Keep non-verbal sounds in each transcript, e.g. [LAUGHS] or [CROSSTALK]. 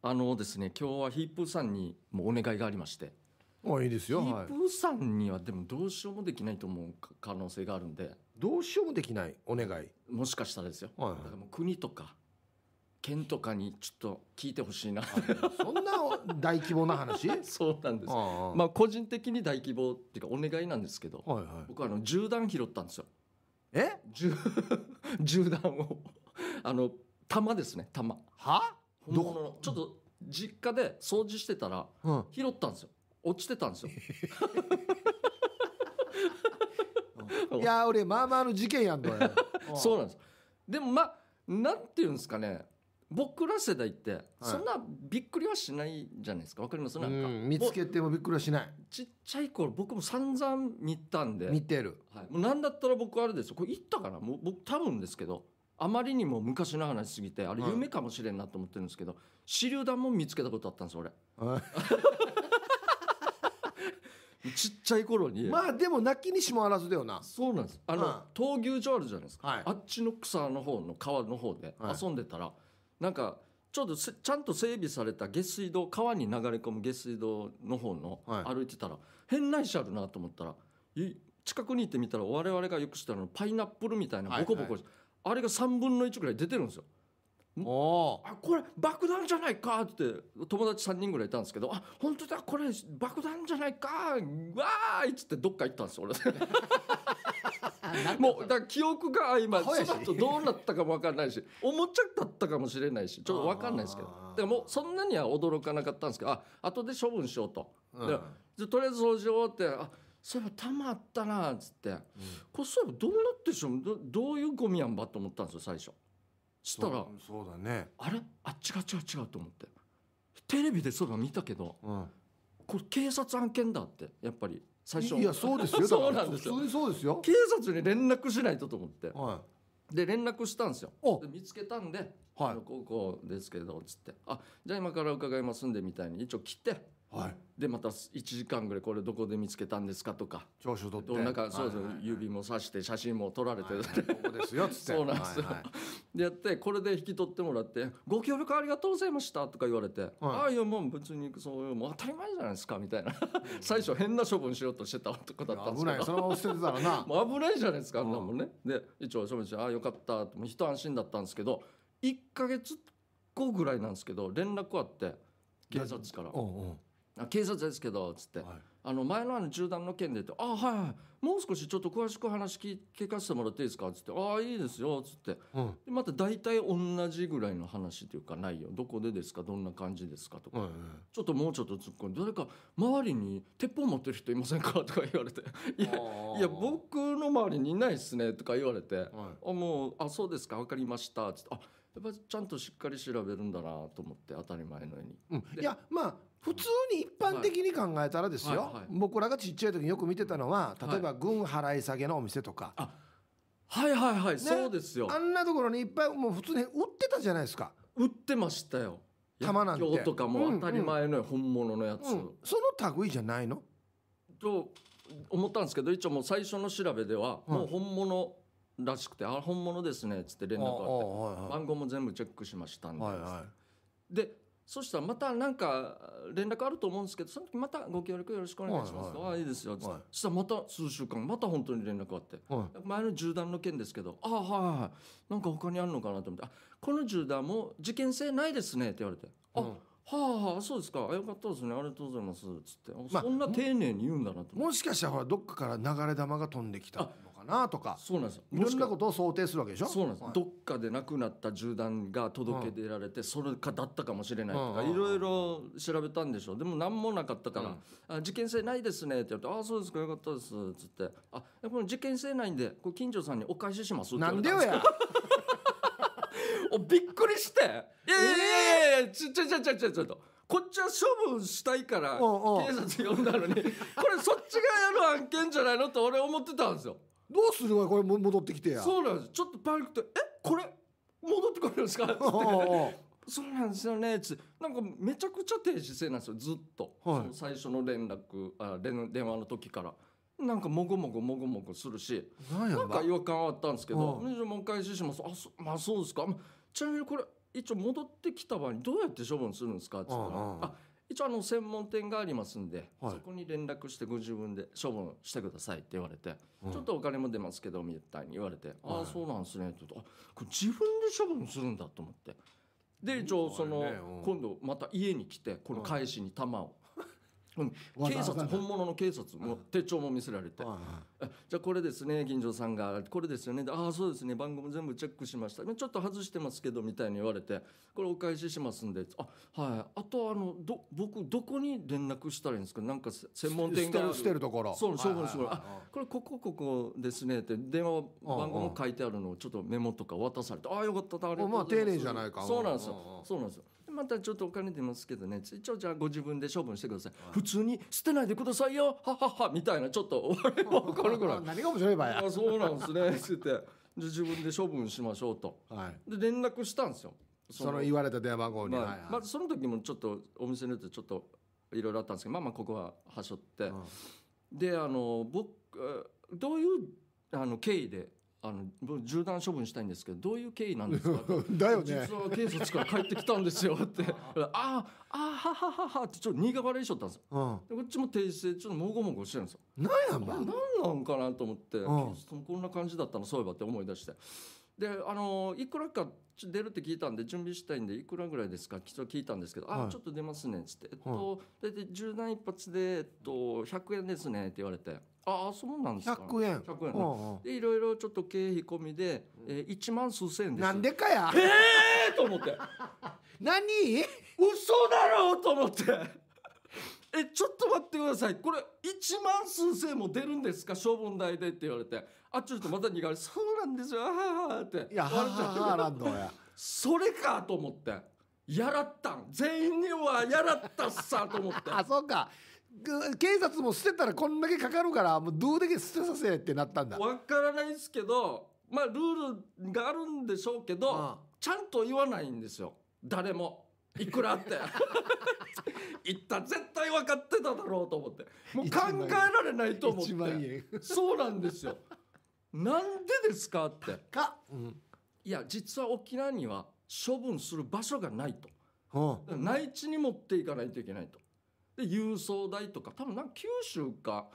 あのですね今日はヒップーさんにもお願いがありましてあいいですよ、ヒップーさんにはでもどうしようもできないと思う可能性があるんでどうしようもできないお願いもしかしたらですよ、はいだからもう国とか県とかにちょっと聞いてほしいなそんな大規模な話 [LAUGHS] そうなんですまあ個人的に大規模っていうかお願いなんですけど、はいはい、僕あの銃弾拾ったんですよえ銃 [LAUGHS] 銃弾をあの弾ですね弾は本物のちょっと実家で掃除してたら拾ったんですよ落ちてたんですよいや俺まあまあの事件やんこれ [LAUGHS] そうなんですでもまあなんていうんですかね僕ら世代ってそんなびっくりはしないじゃないですかわかりますなんかん見つけてもびっくりはしないちっちゃい頃僕も散々見たんで見てるはい、もう何だったら僕あれですよこれ行ったかなもう僕多分ですけどあまりにも昔の話すぎてあれ夢かもしれんなと思ってるんですけど、手榴弾も見つけたことあったんです俺 [LAUGHS] ちっちゃい頃にまあでも泣きにしもあらずだよなそうなんですあの、うん、闘牛場あるじゃないですか、はい、あっちの草の方の川の方で遊んでたら、はい、なんかちょっとちゃんと整備された下水道川に流れ込む下水道の方の、歩いてたら変な石あるなと思ったら近くに行ってみたら我々がよく知ったのパイナップルみたいなボコボコ、はいはいあれが3分の1ぐらい出てるんですよ。あこれ爆弾じゃないかって友達3人ぐらいいたんですけど「あ本当だこれ爆弾じゃないかわーい」っつってどっか行ったんです俺 [LAUGHS] もうだから記憶が今そのとどうなったかも分かんないしおもちゃだったかもしれないしちょっと分かんないですけどだからもうそんなには驚かなかったんですけどあ後で処分しようと。うん、とりあえず掃除終わってあそういえばたまったなっつって、うん、これそういえばどうなってしょどどういうゴミやんばと思ったんですよ最初したらそうだ、ね、あれあ違う違う違うと思ってテレビでそういえば見たけど、うん、これ警察案件だってやっぱり最初いやそうですよ [LAUGHS] そうなんですよそうですよ警察に連絡しないとと思って、はい、で連絡したんですよで見つけたんで「はい、こうこうですけど」っつって「あじゃあ今から伺いますんで」みたいに一応来て。はい、でまた1時間ぐらいこれどこで見つけたんですかとか長所取ってなんかそうそう、指もさして写真も撮られて、はいはい、ここですよっつってそうなんですよ、はいはい、でやってこれで引き取ってもらって「ご協力ありがとうございました」とか言われて「ああいやもう別にそういうもう当たり前じゃないですか」みたいな最初変な処分しようとしてた男だったんですけど危ないそのまま捨ててたらな [LAUGHS] もう危ないじゃないですかあんなもんね、で一応処分して「ああよかった」って一安心だったんですけど1か月後ぐらいなんですけど連絡あって警察から。うんう警察ですけど」っつって、はい、あの前のあの銃弾の件で」って「あはい、はい、もう少しちょっと詳しく話聞聞かせてもらっていいですか」っつって「ああいいですよ」っつって、うん、また大体同じぐらいの話というか内容「どこでですかどんな感じですか」とか、はいはい、ちょっともうちょっと突っ込んで「誰か周りに鉄砲持ってる人いませんか?」[LAUGHS] とか言われて「いやいや僕の周りにいないっすね」とか言われて「はい、あもうあそうですか分かりました」っつって「あやっぱちゃんとしっかり調べるんだなと思って当たり前のように、うん、いやまあ普通に一般的に考えたらですよ、はいはい、僕らがちっちゃい時によく見てたのは例えば軍払い下げのお店とか、はい、はいはいはい、ね、そうですよあんなところにいっぱいもう普通に売ってたじゃないですか売ってましたよ玉なんて今日とかも当たり前の本物のやつ、うんその類じゃないのと思ったんですけど一応もう最初の調べではもう本物らしくて「うん、あ本物ですね」っつって連絡あって番号も全部チェックしましたんで、はいはい、でそしたらまたなんか連絡あると思うんですけどその時またご協力よろしくお願いしますあ、はい、はい、いいですよ、はい、そしたらまた数週間また本当に連絡あって、はい、前の銃弾の件ですけどああはいはいなんか他にあるのかなと思ってあこの銃弾も事件性ないですねって言われて、うん、あ、はあ、そうですか。よかったですね。ありがとうございます。つって、まあ、そんな丁寧に言うんだなと。もしかしたら、どっかから流れ弾が飛んできた。なとかそうなんですよいろんなことを想定するわけでしょそうなんです、はい、どっかで亡くなった銃弾が届け出られて、それかだったかもしれないとか、いろいろ調べたんでしょうでも何もなかったから、うん、あ事件性ないですねって言って「ああそうですかよかったです」っつって「あこの事件性ないんでこ近所さんにお返しします」って言われたんですよ。なんでよや [LAUGHS] おびっくりして「いやいやいやいやちょちょちょちょちょちょ」と。こっちは処分したいから警察呼んだのにこれそっちがやる案件じゃないのと俺思ってたんですよ。どうするわこれ戻ってきてやそうなんですちょっとパニックって「えこれ戻ってこれるんですか?」っつって [LAUGHS]「そうなんですよね」っつってなんかめちゃくちゃ止せいなんですよずっと、はい、最初の連絡あ連電話の時から。なんかもごもごもごもごするしなんか違和感あったんですけどもう一回しますあそまあそうですかちなみにこれ一応戻ってきた場合にどうやって処分するんですか?」っつったら「あ一応あの専門店がありますんで、はいそこに連絡してご自分で処分してくださいって言われて、うんちょっとお金も出ますけどみたいに言われて、ああそうなんですねって言うとあこれ自分で処分するんだと思ってで一応その、ねうん今度また家に来てこの返しに玉を、うん警察本物の警察も手帳も見せられて「じゃあこれですね銀城さんがこれですよね」ああそうですね番組全部チェックしましたちょっと外してますけど」みたいに言われて「これお返ししますんで」あはいあとあのど僕どこに連絡したらいいんですかなんか専門店がしてるところそう処分そうあこれここここですね」って電話番号も書いてあるのをちょっとメモとか渡されて「ああよかったあれまあ丁寧じゃないかそうなんですよそうなんですよまたちょっとお金出ますけどね一応じゃあご自分で処分してください、普通に捨てないでくださいよはははみたいなちょっと俺も分かるらい何が面白いばやあそうなんですねっつって自分で処分しましょうと、はい、で連絡したんですよその言われた電話番号に、まあ、はいはい、まあ、その時もちょっとお店によってちょっといろいろあったんですけどまあまあここははしょって、うん、であの僕どういうあの経緯であの銃弾処分したいんですけどどういう経緯なんですか [LAUGHS] だよ、ね、実は警察から帰ってきたんですよ [LAUGHS] ってあああははははってちょっと苦笑いしちゃったんですよ、うん、こっちも停止してちょっともごもごしてるんですよなんやんばなんなんかなと思って、うん、警察もこんな感じだったのそういえばって思い出してであのいくらか出るって聞いたんで準備したいんでいくらぐらいですかっ聞いたんですけど「はい、あちょっと出ますね」っつって「えっと、大体柔軟一発で、えっと、100円ですね」って言われて「ああそうなんですか、100円1円、ね、でいろいろちょっと経費込みで、えー、1万数千円ですなんでかやええー、と思って [LAUGHS] 何嘘だろうと思ってえちょっと待ってくださいこれ1万数千も出るんですか処分代でって言われてあっちのとまた苦がれそうなんですよああっていやはははランドやそれかと思ってやらったん全員にはやらったっさと思って [LAUGHS] あそうか警察も捨てたらこんだけかかるからもうどうだけ捨てさせってなったんだわからないですけどまあルールがあるんでしょうけど、ああちゃんと言わないんですよ誰もいくらって言 [LAUGHS] った絶対分かってただろうと思ってもう考えられないと思ってそうなんですよなんでですかってか、うん、いや実は沖縄には処分する場所がないと、内地に持っていかないといけないとで郵送代とか多分なんか九州か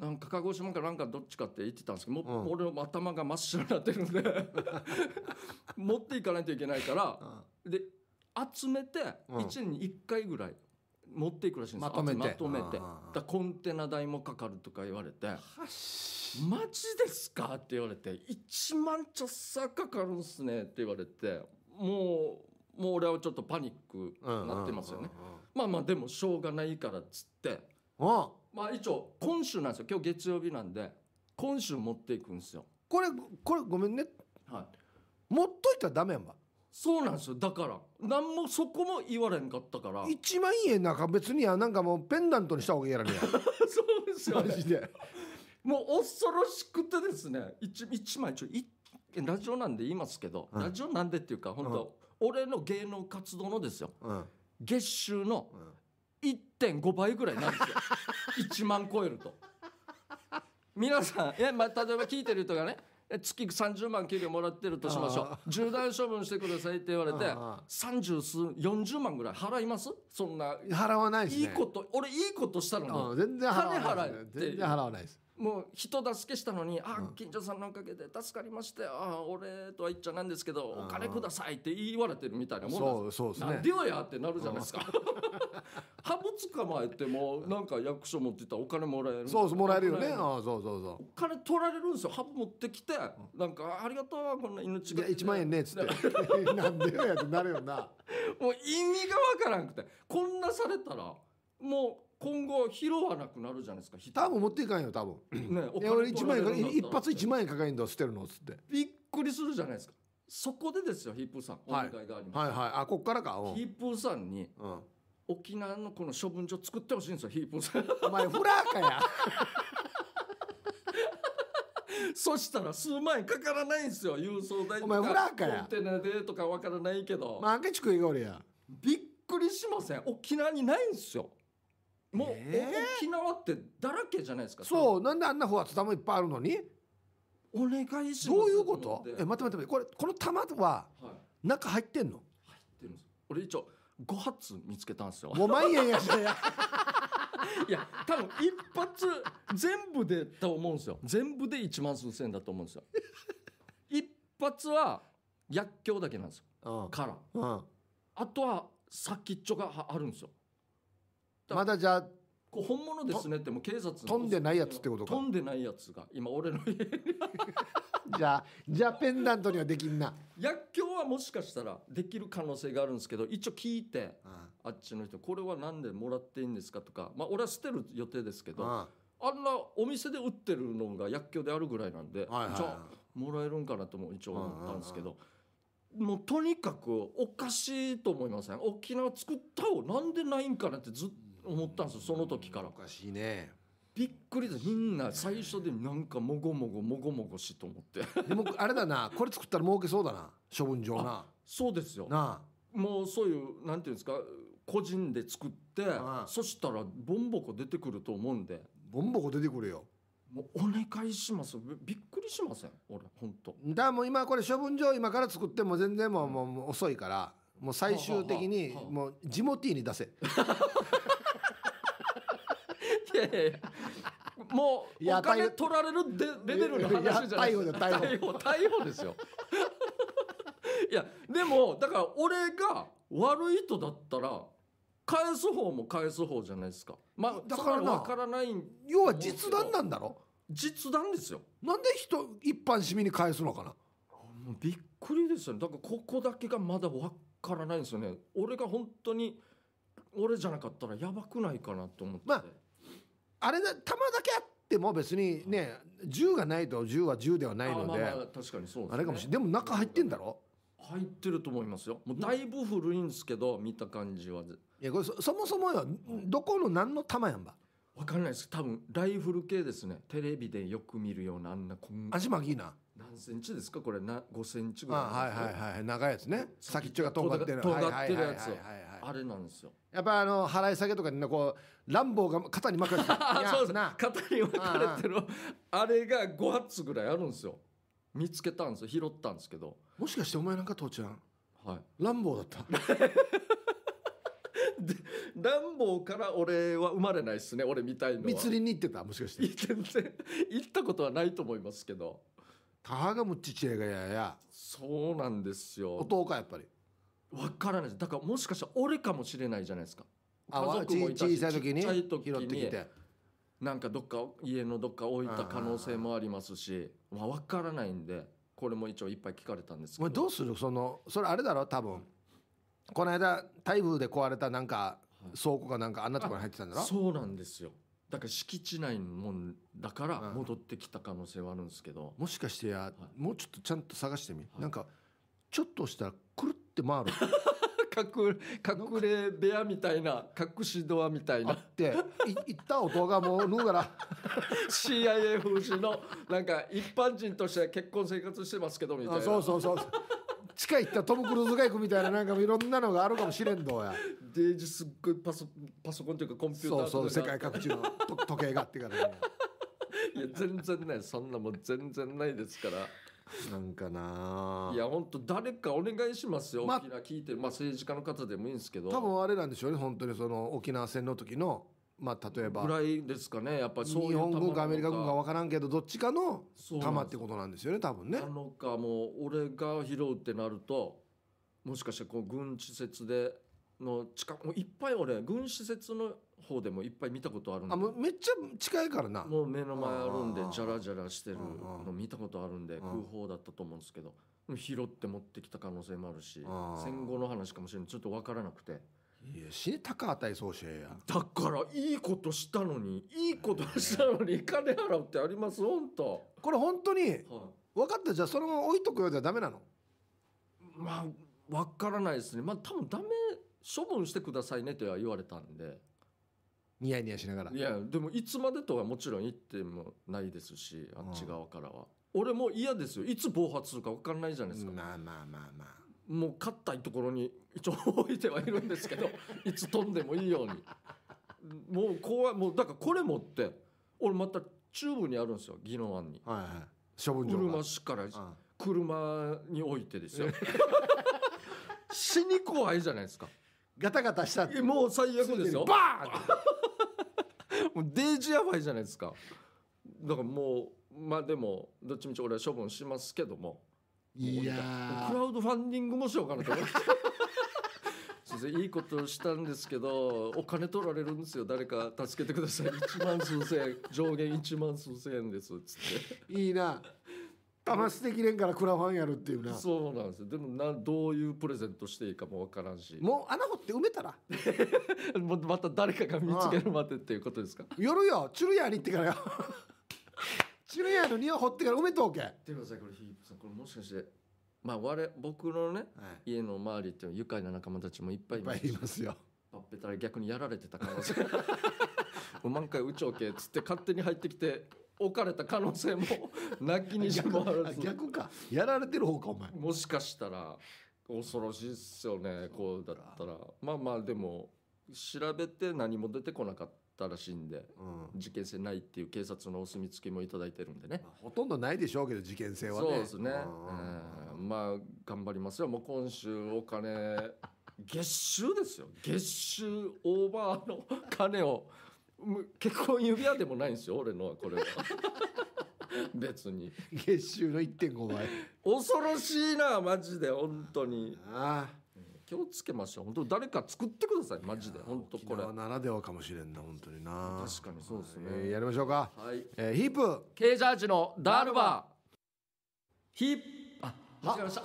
なんか鹿児島かなんかどっちかって言ってたんですけども、う俺の頭が真っ白になってるんで [LAUGHS] 持っていかないといけないから、で集めて1年に1回ぐらい持っていくらしいんですまとめてまとめてだコンテナ代もかかるとか言われて「マジですか?」って言われて「1万ちょっさかかるんすね」って言われてもうもう俺はちょっとパニックなってますよねまあまあでもしょうがないからっつってまあ一応今週なんですよ今日月曜日なんで今週持っていくんですよこれこれごめんねはい持っといたらダメやんばそうなんですよだから何もそこも言われんかったから1万円なんか別にやなんかもうペンダントにした方がいいやらね [LAUGHS] そうですよ、ね、マジでもう恐ろしくてですね 1, 1枚ちょいラジオなんで言いますけど、うん、ラジオなんでっていうか本当、うん、俺の芸能活動のですよ、うん、月収の1.5倍ぐらいなんですよ1 [LAUGHS] 万超えると皆さんいや、まあ、例えば聞いてる人がね月30万給料もらってるとしましょう重大処分してくださいって言われて30数40万ぐらい払いますそんな払わないです、ね、いいこと俺いいことしたのに全然払わない金払え払わないですもう人助けしたのに「あ近所さんのおかげで助かりましたよあ俺とは言っちゃなんですけどお金ください」って言われてるみたいなもんそうそうです、ね、でよやってなるじゃないですか。[LAUGHS] ハブ捕まえてもなんか役所持ってたらお金もらえるそうそうもらえるよねああそうそうそうお金取られるんですよハブ持ってきてなんか「ありがとうこんな命が」1万円ねっつって「[LAUGHS] なんでよや」ってなるよな [LAUGHS] もう意味がわからなくてこんなされたらもう今後拾わなくなるじゃないですか [LAUGHS] 多分持っていかんよ多分ねえや俺1万円一発1万円かかるんだ捨てるのっつってびっくりするじゃないですかそこでですよヒップさんお願いがあります、はい、はいはいあこっからか、ヒップさんに、うん、沖縄のこの処分所作ってほしいんですよヒップさん [LAUGHS] お前フラーかや [LAUGHS] そしたら数万円かからないんですよ郵送代とかお前フラーかやコンテナでとかわからないけどまあ赤地区笑顔やびっくりしません沖縄にないんですよもう、えー沖縄ってだらけじゃないですかそうなんであんな不発弾もいっぱいあるのにお願いしますどういうことえ待って待って待ってこれこの弾は中入ってんの入ってるんです俺一応5発見つけたんですよ5万円やしいや [LAUGHS] 多分一発全部でと思うんですよ全部で1万数千円だと思うんですよ一発は薬莢だけなんですようんからうんあとは先っちょがはあるんですよまだじゃあこう本物ですねっても警察飛んでないやつってことか飛んでないやつが今俺の家に [LAUGHS] じゃあじゃあペンダントにはできんな薬莢はもしかしたらできる可能性があるんですけど一応聞いてあっちの人これは何でもらっていいんですかとかまあ俺は捨てる予定ですけどあんなお店で売ってるのが薬莢であるぐらいなんで、はいはい、じゃあもらえるんかなとも一応思ったんですけど。もうとにかくおかしいと思いません沖縄作ったをなんでないんかなってずっ思ったんですその時からおかしいねびっくりみんな最初でなんかもごもごもごもごしと思ってでもあれだなこれ作ったら儲けそうだな処分場なそうですよなもうそういうなんていうんですか個人で作ってそしたらボンボコ出てくると思うんでボンボコ出てくるよもうお願いしますびっくりしません俺本当だからもう今これ処分場今から作っても全然もうもう遅いからもう最終的にもうジモティーに出せ [LAUGHS] [LAUGHS] もうお金取られるでレベルの話じゃないです逮捕逮捕ですよいやでもだから俺が悪い人だったら返す方も返す方じゃないですかまあだから分からない要は実弾なんだろ実弾ですよなんで人一般市民に返すのかなもうびっくりですよねだからここだけがまだ分からないんですよね俺が本当に俺じゃなかったらやばくないかなと思ってまああれだ弾だけあっても別にね銃がないと銃は銃ではないのであ,、確かにそうです、ね、れかもしれないでも中入ってんだろ入ってると思いますよもうだいぶ古いんですけど見た感じはいやこれそもそもよどこの何の弾やんば分かんないです多分ライフル系ですねテレビでよく見るようなあんなこん足巻きな何センチですかこれな5センチぐらいはいはいはい長いやつね先っちょがとんがってるとんがってるやつあれなんですよやっぱあの払い下げとかにこう乱暴が肩に巻かれてるそうです肩に巻かれてるあれが5発ぐらいあるんですよ見つけたんですよ拾ったんですけどもしかしてお前なんか父ちゃんはい乱暴だった乱暴から俺は生まれないっすね俺みたいのは釣に行ってたもしかして行ったことはないと思いますけどたはがむっちちえがややそうなんですよ弟かやっぱりわからないですだからもしかしたら俺かもしれないじゃないですか家族もいたし小さい時に拾ってきてなんかどっか家のどっか置いた可能性もありますしまあ分からないんでこれも一応いっぱい聞かれたんですけどどうするそのそれあれだろ多分この間台風で壊れたなんか倉庫かなんかあんなところに入ってたんだろそうなんですよだから敷地内のもんだから戻ってきた可能性はあるんですけど、もしかしてや、もうちょっとちゃんと探してみ、いなんかちょっとしたらくるって回る [LAUGHS] 隠隠れ部屋みたいな隠しドアみたいあなってい行った音がもう脱うがら [LAUGHS] CIA 風刺のなんか一般人として結婚生活してますけどみたいなあそうそうそう地下行ったトム・クルーズが行くみたいななんかいろんなのがあるかもしれんどうやデージすっごいパソパソコンというかコンピューターそうそう世界各地の時計があってから、ね、いや全然ないそんなもん全然ないですからなんかないや本当誰かお願いしますよ、ま、沖縄聞いてまあ政治家の方でもいいんですけど多分あれなんでしょうね本当にその沖縄戦の時のまあ、例えばぐらいですかねやっぱそう日本軍かアメリカ軍か分からんけどどっちかの弾ってことなんですよね多分ね。なのかもう俺が拾うってなるともしかしてこう軍施設での近もういっぱい俺軍施設の方でもいっぱい見たことあるんであもうめっちゃ近いからなもう目の前あるんでじゃらじゃらしてるの見たことあるんで空砲だったと思うんですけど拾って持ってきた可能性もあるし戦後の話かもしれないちょっと分からなくていや死ね高畑総司やだからいいことしたのにいいことしたのに金払うってあります本当これ本当に、はい、分かったじゃあそのまま置いとくようじゃダメなのまあ分からないですねまあ多分ダメ処分してくださいねとは言われたんでニヤニヤしながらいやでもいつまでとはもちろん言ってもないですしあっち側からは、うん、俺も嫌ですよいつ暴発するか分からないじゃないですかまあまあまあまあもう勝硬いところに一応置いてはいるんですけどいつ [LAUGHS] 飛んでもいいようにもう怖いもうだからこれ持って俺また中部にあるんですよ宜野湾に、はいはい、処分場車市から、うん、車に置いてですよ [LAUGHS] 死に怖いじゃないですかガタガタしたもう最悪ですよバーンもうデージやばいじゃないですかだからもうまあでもどっちみち俺は処分しますけどもいやクラウドファンディングもしようかなと思って。[LAUGHS] いいことしたんですけどお金取られるんですよ誰か助けてください1万数千円上限1万数千円ですっつっていいな騙してきれんからクラファンやるっていうなそうなんですよでもなどういうプレゼントしていいかもわからんしもう穴掘って埋めたら [LAUGHS] また誰かが見つけるまでっていうことですか夜よチュルヤに行ってからよ知らんのろ庭掘ってから埋めとけてくださいこれヒープさんこれもしかしてまあ我僕のね、はい、家の周りって愉快な仲間たちもいっぱいいますよパッペたら逆にやられてた可能性満開うちょけっつって勝手に入ってきて置かれた可能性も [LAUGHS] 泣きにしもあらず逆かやられてる方かお前もしかしたら恐ろしいっすよねこうだったらまあまあでも調べて何も出てこなかった。たらしいんで、うん事件性ないっていう警察のお墨付きもいいてるんでねまあほとんどないでしょうけど事件性はねそうですね、えんーまあ頑張りますよもう今週お金 [LAUGHS] 月収ですよ月収オーバーの [LAUGHS] 金を結婚指輪でもないんですよ俺のはこれは [LAUGHS] 別に月収の1.5倍恐ろしいなマジで本当にああ気をつけましょう本当誰か作ってくださいマジで本当これならではかもしれんな本当にな確かにそうですね、えー、やりましょうか、はいえー、ヒープケ K ジャージのダールバーヒープあ間違えました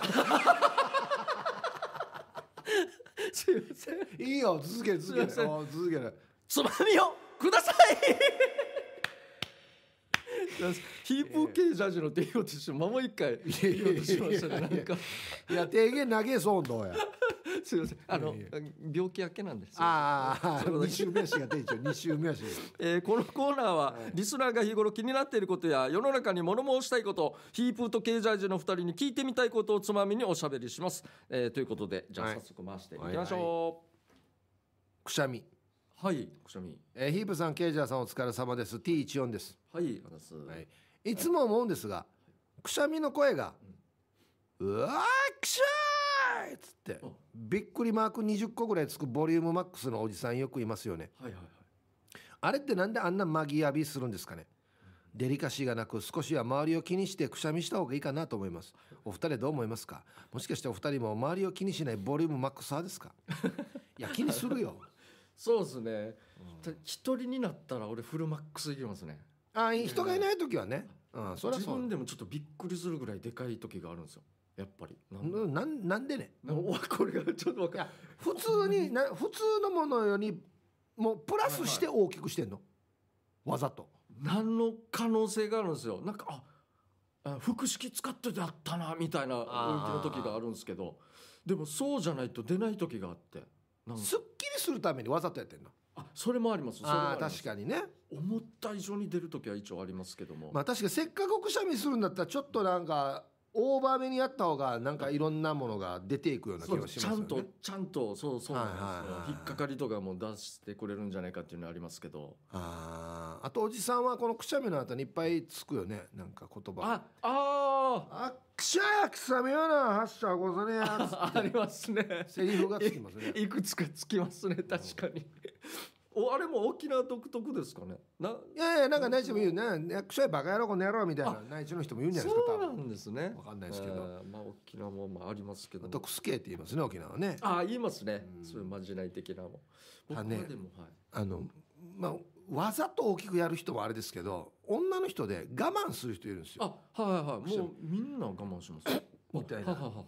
[LAUGHS] すいませんいいよ続ける続ける続けるつまみをください [LAUGHS] ヒープケ系ジャージの手をとしてまもう一回言おうとしましたね。いや、提言投げそうどうや。すみません。あの、いやいや病気明けなんですよ。ああ、[LAUGHS] 二週目足が出ちう。二週目足。[LAUGHS] えー、このコーナーは、リスナーが日頃気になっていることや、世の中に物申したいこと。ヒープーとャー人の二人に聞いてみたいことをつまみにおしゃべりします。えー、ということで、じゃあ、早速回していきましょう。はいはい、くしゃみ。はい、くしゃみ。えー、ヒープさん、ケージャーさん、お疲れ様です。T 1 4です。はい、はい。いつも思うんですが、くしゃみの声が。うわくしゃー。っつってびっくりマーク20個ぐらいつくボリュームマックスのおじさんよくいますよね、はいはいはい、あれってなんであんなマギアびするんですかねデリカシーがなく少しは周りを気にしてくしゃみした方がいいかなと思いますお二人どう思いますかもしかしてお二人も周りを気にしないボリュームマックス派ですか [LAUGHS] いや気にするよそうですね一、うん、人になったら俺フルマックスいきますねあ人がいない時はね、うん、それは自分でもちょっとびっくりするぐらいでかい時があるんですよやっぱりなんなんでね [LAUGHS] これがちょっと普通にな普通のものよりもうプラスして大きくしてんの、わざと何の可能性があるんですよなんかあ腹式使ってだったなみたいな運気の時があるんですけどでもそうじゃないと出ない時があってすっきりするためにわざとやってんのあそれもありますそれもあ確かにね思った以上に出る時は一応ありますけどもまあ確かせっかくくしゃみするんだったらちょっとなんかオーバー目にやった方がなんかいろんなものが出ていくような気がしますよねちゃんとちゃんとそうそうなんですよ、はいはい、引っかかりとかも出してくれるんじゃないかっていうのはありますけどああとおじさんはこのくしゃみの後にいっぱいつくよねなんか言葉ああああくしゃやくさみはなはっしゃござねやありますねセリフがつきますね [LAUGHS] いくつかつきますね確かにおあれも沖縄独特ですかねないやいやなんか内地も言うね役所へバカ野郎この野郎みたいな内地の人も言うんじゃないですかそうなんですねわかんないですけど、えー、まあ沖縄もまあありますけど特スケって言いますね沖縄ねああ言いますね、うん、そういうまじない的なもあはでも、ね、はい、あのまあわざと大きくやる人もあれですけど女の人で我慢する人いるんですよあはいはいもうみんな我慢します [LAUGHS] みたいなはははは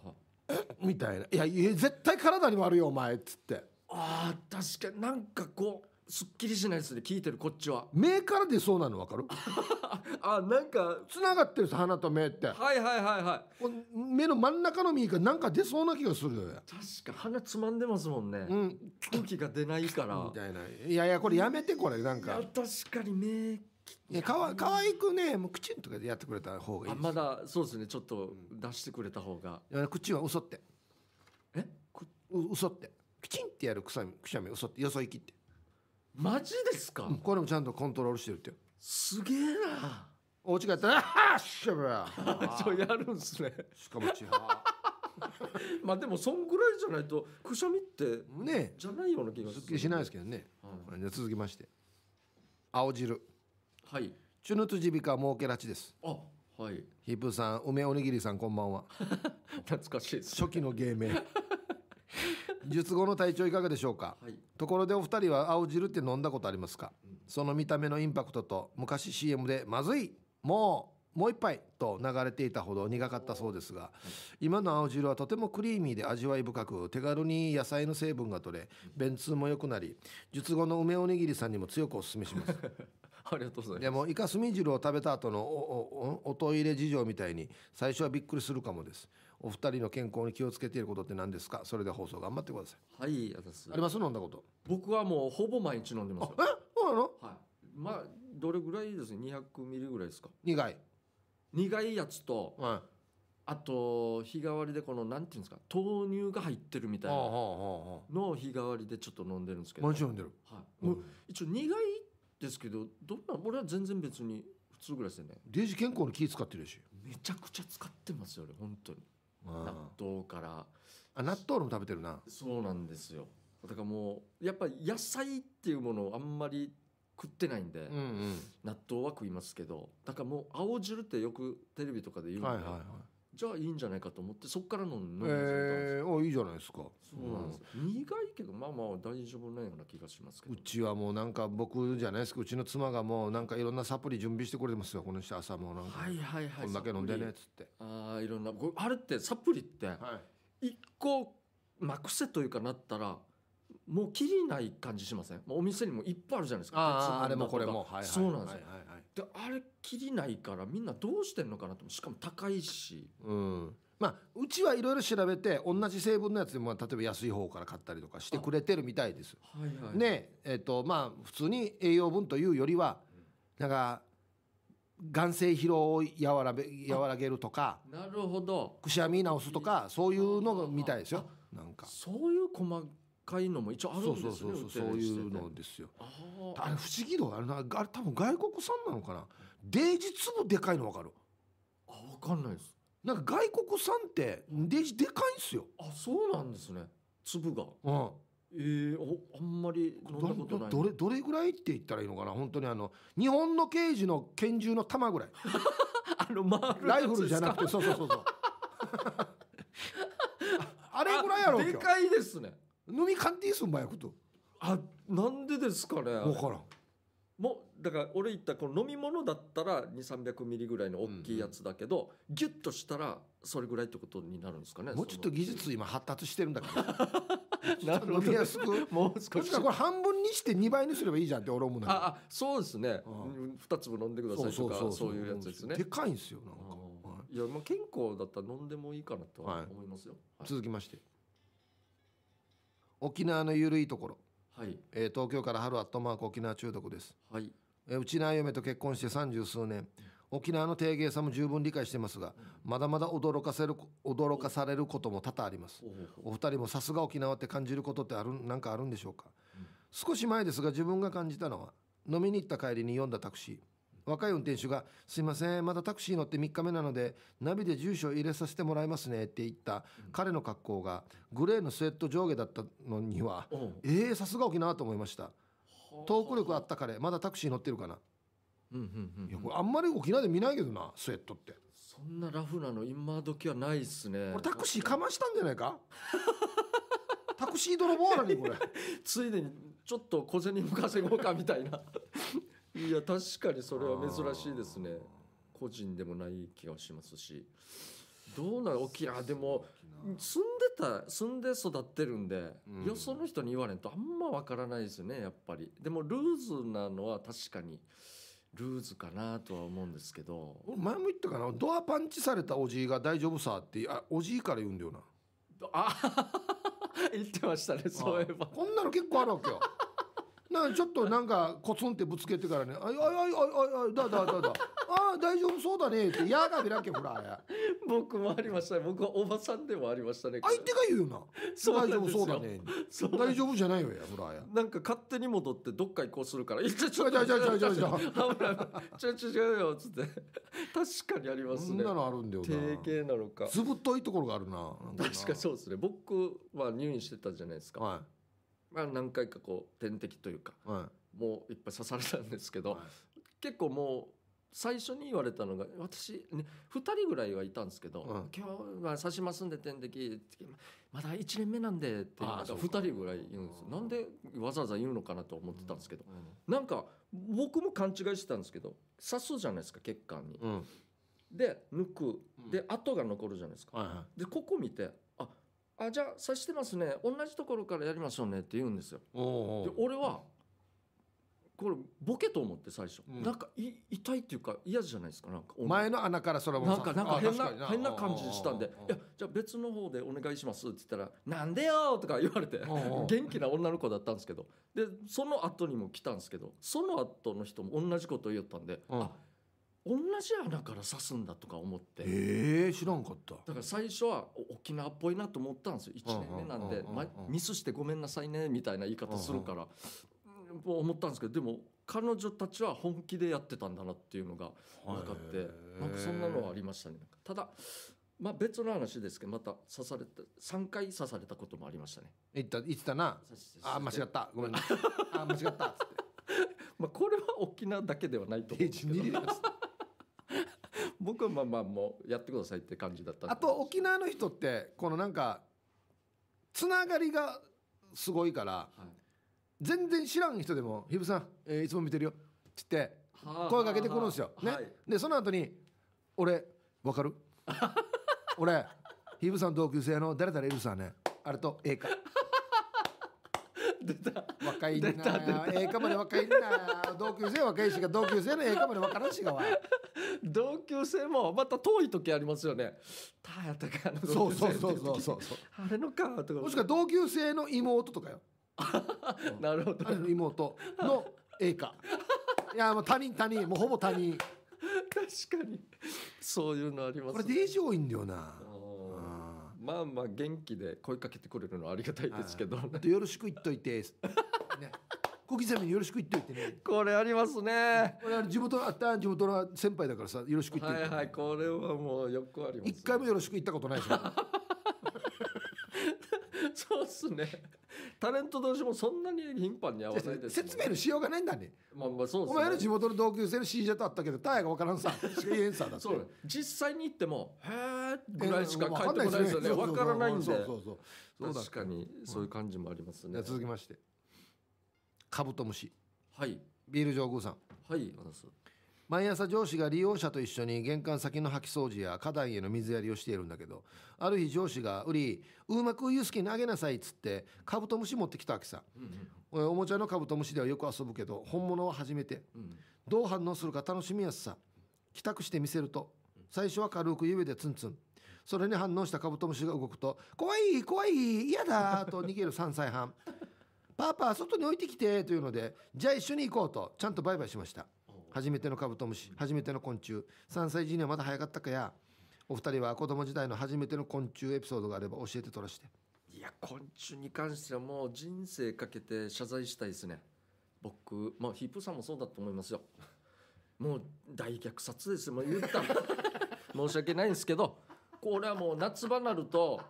みたいな「いや絶対体に悪いよお前」っつってああ確かになんかこうすっきりしないですね聞いてるこっちは目から出そうなの分かる [LAUGHS] あなんかつながってるさ鼻と目ってはいはいはいはい目の真ん中の耳がなんか出そうな気がする確か鼻つまんでますもんね、うん、空気が出ないからみたいないやいやこれやめてこれなんか確かに目かわかわいくねもう口とかでやってくれた方がいいまだそうですねちょっと出してくれた方が、うん、口は嘘ってえ嘘ってきちんってやるくみくしゃみ嘘ってよそいきってマジですか、これもちゃんとコントロールしてるってすげえなお家帰ったら「あっしゃべ [LAUGHS] やるんすねしかもちは [LAUGHS] まあでもそんぐらいじゃないとくしゃみってねじゃないような気がする、しないですけどね、じゃ続きまして青汁はいチュヌツジビカ儲けらちですあはいヒップさん梅おにぎりさんこんばんは [LAUGHS] 懐かしいです、初期の芸名 [LAUGHS] 術後の体調いかがでしょうか、はい、ところでお二人は青汁って飲んだことありますか、うん、その見た目のインパクトと昔 CM で「まずいもうもう一杯」と流れていたほど苦かったそうですが、はい、今の青汁はとてもクリーミーで味わい深く手軽に野菜の成分が取れ便通も良くなり術後の梅おにぎりさんにも強くおすすめします [LAUGHS] ありがとうございます。でもイカスミ汁を食べた後のおおおトイレ事情みたいに最初はびっくりするかもです。お二人の健康に気をつけていることって何ですかそれで放送頑張ってくださいはい私あります飲んだこと僕はもうほぼ毎日飲んでますえそうなのはいまあどれぐらいですね200ミリぐらいですか苦い苦いやつと、はい、あと日替わりでこのなんていうんですか豆乳が入ってるみたいなの日替わりでちょっと飲んでるんですけど毎日飲んでる、はいうん、一応苦いですけどどんな俺は全然別に普通ぐらいですよねデージ健康に気使ってるしめちゃくちゃ使ってますよ俺本当に納豆からあ納豆も食べてるなそうなんですよだからもうやっぱ野菜っていうものをあんまり食ってないんで、うんうん、納豆は食いますけどだからもう青汁ってよくテレビとかで言うんで、はいはいはい、じゃあいいんじゃないかと思ってそこからの飲みんでえー、あいいじゃないですかそうなんですよ苦いけどまあまあ大丈夫なような気がしますけどうちはもうなんか僕じゃないですけうちの妻がもうなんかいろんなサプリ準備してくれてますよこの人朝もなんか、はいはいはいこんだけ飲んでねっつってああいろんなこれあれってサプリって一個まあ癖というかなったらもうきりない感じしませんもうお店にもいっぱいあるじゃないですかあああれもこれもはいはいそうなんですよ、はいはいはいであれきりないからみんなどうしてんのかなとしかも高いしうんまあうちはいろいろ調べて同じ成分のやつでも例えば安い方から買ったりとかしてくれてるみたいです、はいはい、ねえっ、ー、とまあ普通に栄養分というよりはなんか眼性疲労を和らべ和らげるとかなるほどくしゃみ直すとかそういうのみたいですよなんかそういう細赤いのも一応あるんですねそうそうそうそうそういうのですよあれ不思議度あれなあれ多分外国産なのかなデージ粒でかいの分かるあ分かんないですなんか外国産ってデージでかいんですよあそうなんですね粒がうんええー、おあんまり飲んだことないどれどれぐらいって言ったらいいのかな本当にあの日本の刑事の拳銃の弾ぐらい [LAUGHS] あの丸ライフルじゃなくてそうそうそうそう [LAUGHS] あれぐらいやろうでかいですね飲みかんて定すんばやことあなんでですかね分からんもだから俺言ったこの飲み物だったら2 3 0 0ミリぐらいの大きいやつだけど、うんうん、ギュッとしたらそれぐらいってことになるんですかねもうちょっと技術今発達してるんだから [LAUGHS] なるほど、くもう少しこれ半分にして2倍にすればいいじゃんって俺思うなああそうですね、うん、2粒飲んでくださいとかそういうやつですねでかいんですよなんか、はい、いやまあ健康だったら飲んでもいいかなとは思いますよ、はいはい、続きまして沖縄のゆるいところ、はいえー、東京から春アットマーク沖縄中毒です、はいえー、うちの嫁と結婚して三十数年沖縄の定芸さも十分理解してますが、まだまだ驚かせる驚かされることも多々ありますお二人もさすが沖縄って感じることってあるなんかあるんでしょうか、うん、少し前ですが自分が感じたのは飲みに行った帰りに読んだタクシー若い運転手が「すいませんまだタクシー乗って3日目なのでナビで住所入れさせてもらいますね」って言った彼の格好がグレーのスウェット上下だったのには、うん、ええさすが沖縄と思いましたトーク力あった彼まだタクシー乗ってるかな、うんうん、あんまり沖縄で見ないけどなスウェットってそんなラフなの今時はないっすね俺タクシーかましたんじゃないか [LAUGHS] タクシー泥棒なのにこれついでにちょっと小銭も稼ごうかみたいないや確かにそれは珍しいですね個人でもない気がしますしどうなる沖縄でも住んでた住んで育ってるんで、うん、よその人に言われんとあんま分からないですよねやっぱりでもルーズなのは確かにルーズかなとは思うんですけど前も言ったかなドアパンチされたおじいが「大丈夫さ」ってあおじいから言うんだよなあ言ってましたねそういえばこんなの結構あるわけよなちょっとなんかコツンってぶつけてからね「あいあいあいあいあいだだだだああ大丈夫そうだね」って「やがびらけほら」僕もありました、ね、僕はおばさんでもありましたね相手が言うよな大丈夫そうだね大丈夫じゃないよやほらやなんか勝手に戻ってどっかこうするから「いっちょちょちょちょちょちょちょちょちょよ」っつって確かにありますねそんなのあるんだよ定型なのかずぶといところがあるな確かそうですね僕は入院してたじゃないですか、はいまあ、何回かこう点滴というか、はい、もういっぱい刺されたんですけど、はい、結構もう最初に言われたのが私、ね、2人ぐらいはいたんですけど、うん、今日は刺しますんで点滴まだ1年目なんでって2人ぐらい言うんですなんでわざわざ言うのかなと思ってたんですけど、うん、なんか僕も勘違いしてたんですけど刺すじゃないですか血管に。うん、で抜くで跡が残るじゃないですか。はいはい、でここ見てあじゃあ察してますね同じところからやりましょうねって言うんですよ。おで俺はこれボケと思って最初、うん、なんかい痛いっていうか嫌じゃないですかなんか前の穴からそれはなんかなんか変な変な感じしたんで「いやじゃあ別の方でお願いします」って言ったら「なんでよ!」とか言われて元気な女の子だったんですけどでその後にも来たんですけどその後の人も同じこと言ったんで「あ同じ穴から刺すんだとか思ってえー、知らんかっただから最初は沖縄っぽいなと思ったんですよ1年目なんで、ま、ミスしてごめんなさいねみたいな言い方するから、うん、思ったんですけどでも彼女たちは本気でやってたんだなっていうのが分かってなんかそんなのはありましたねただまあ別の話ですけどまた刺された3回刺されたこともありましたね言った言ってたなあ間違ったごめんな、い。あ間違ったっつって [LAUGHS] まあこれは沖縄だけではないと思うんですけど僕はまあまあもうやってくださいって感じだったあと沖縄の人ってこのなんかつながりがすごいから、はい、全然知らん人でも「ひぶさん、えー、いつも見てるよ」っって声かけてくるんですよ。ね、はい、でその後に「俺わかる俺ひぶさん同級生の誰々いるさねあれとええか」出た若いなええかまで若いな同級生若いしか同級生のええかまで分からんしがわ同級生もまた遠い時ありますよねたやたかのそうそうそうそうそうあれのかとかもしくは同級生の妹とかよ [LAUGHS] なるほど妹のええかいやもう他人他人もうほぼ他人確かにそういうのあります、これデージ多いんだよなまあまあ元気で声かけてくれるのはありがたいですけど、ね、よろしく言っといて、ね、小刻みによろしく言っといてね [LAUGHS] これありますねこれ地元あった地元の先輩だからさよろしく言ってはいはいこれはもうよくあります、ね、一回もよろしく言ったことないでしょそうっすねタレント同士もそんなに頻繁に合わせて [LAUGHS] 説明のしようがないんだねまあまあそうですねお前の地元の同級生の CJ と会ったけどタイが分からんさ [LAUGHS] エンサーだそう実際に行っても「へえ」ぐらいしか書いてこないですよね分からないんでそ確かにそういう感じもありますね続きましてカブトムシはいビール上宮さんはい毎朝上司が利用者と一緒に玄関先の掃き掃除や花壇への水やりをしているんだけどある日上司が「売りうまくユースケにあげなさい」っつってカブトムシ持ってきたわけさ、うんうん、おもちゃのカブトムシではよく遊ぶけど本物は初めて、うん、どう反応するか楽しみやすさ帰宅して見せると最初は軽く指でツンツンそれに反応したカブトムシが動くと「怖い怖い嫌だ」と逃げる3歳半「パパ外に置いてきて」というので「じゃあ一緒に行こう」とちゃんとバイバイしました。初めてのカブトムシ初めての昆虫3歳児にはまだ早かったかやお二人は子供時代の初めての昆虫エピソードがあれば教えてとらしていや昆虫に関してはもう人生かけて謝罪したいですね僕まあヒップさんもそうだと思いますよもう大虐殺ですもう言った [LAUGHS] 申し訳ないんですけどこれはもう夏場になると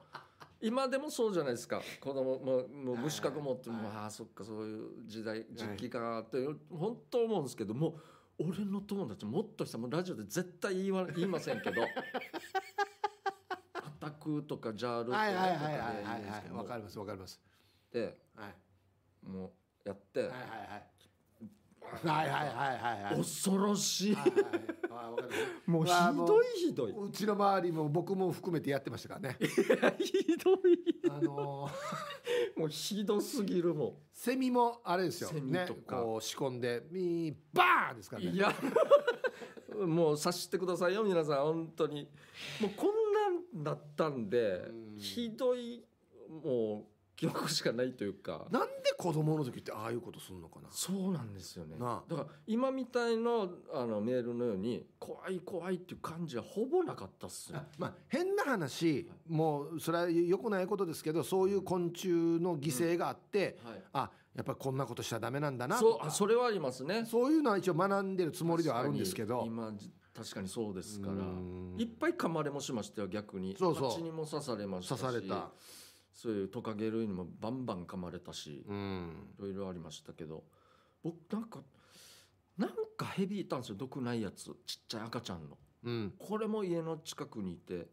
今でもそうじゃないですか子供ももう虫かごもって、もまあそっかそういう時代実機かって、本当思うんですけどもう俺の友達もっとしたもうラジオで絶対言わ言いませんけど [LAUGHS] アタクとかジャールとかはいはいはいはいわかりますわかりますで、はい、もうやって、はいはいはいはいはいはいはいはい恐ろしい、はいはいはい、もうひどいひどいうちの周りも僕も含めてやってましたからねひどいあのー、もうひどすぎるもセミもあれですよセミねこう仕込んでミーバーンですからねいやもう察してくださいよ皆さん本当にもうこんなんだったんで、んひどいもう記憶しかないというかなんで子供の時ってああいうことすんのかなそうなんですよねなだから今みたいのあのメールのように怖い怖いっていう感じはほぼなかったっすねまあ変な話、はい、もうそれはよくないことですけどそういう昆虫の犠牲があって、うん、はい、あやっぱりこんなことしちゃダメなんだなそうあそれはありますねそういうのは一応学んでるつもりではあるんですけど今確かにそうですからいっぱい噛まれもしましたは逆にそうそう蜂にも刺されました刺されたそういうトカゲ類にもバンバン噛まれたし、うん、いろいろありましたけど僕なんかなんかヘビいたんですよ毒ないやつちっちゃい赤ちゃんの、うん、これも家の近くにいて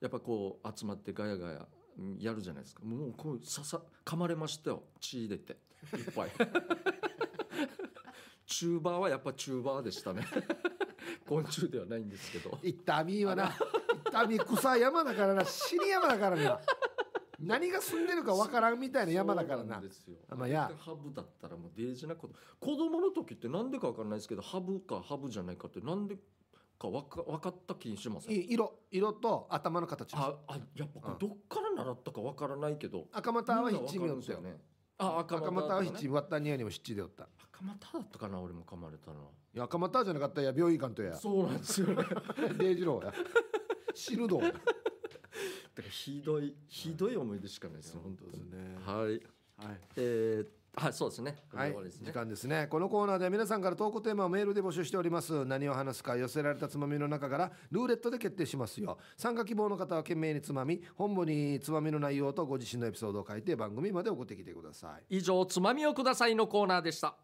やっぱこう集まってガヤガヤやるじゃないですかもうこうささ噛まれましたよ血出ていっぱい [LAUGHS] チューバーはやっぱチューバーでしたね [LAUGHS] 昆虫ではないんですけど痛みはな痛み草山だからな死に山だからな何が住んでるかわからんみたいな山だからなまあやハブだったらもう大事なこと子供の時ってなんでかわからないですけどハブかハブじゃないかってなんでか分か分かった気にします色色と頭の形ああやっぱこれどっから習ったか分からないけど、赤ん、赤は七味おったよねあ赤股,、ね、赤は七味割ったにやにも七でおった赤股だったかな俺も噛まれたはいや赤股じゃなかったや病院行とやそうなんですよね [LAUGHS] デイジローや死ぬどだからひどいひどい思い出しかないですね、本当ですねはい、はいえーはい、そうですね。はい、時間ですね。このコーナーで皆さんから投稿テーマをメールで募集しております。何を話すか寄せられたつまみの中からルーレットで決定しますよ。参加希望の方は懸命につまみ、本部につまみの内容とご自身のエピソードを書いて番組まで送ってきてください。以上、つまみをくださいのコーナーでした。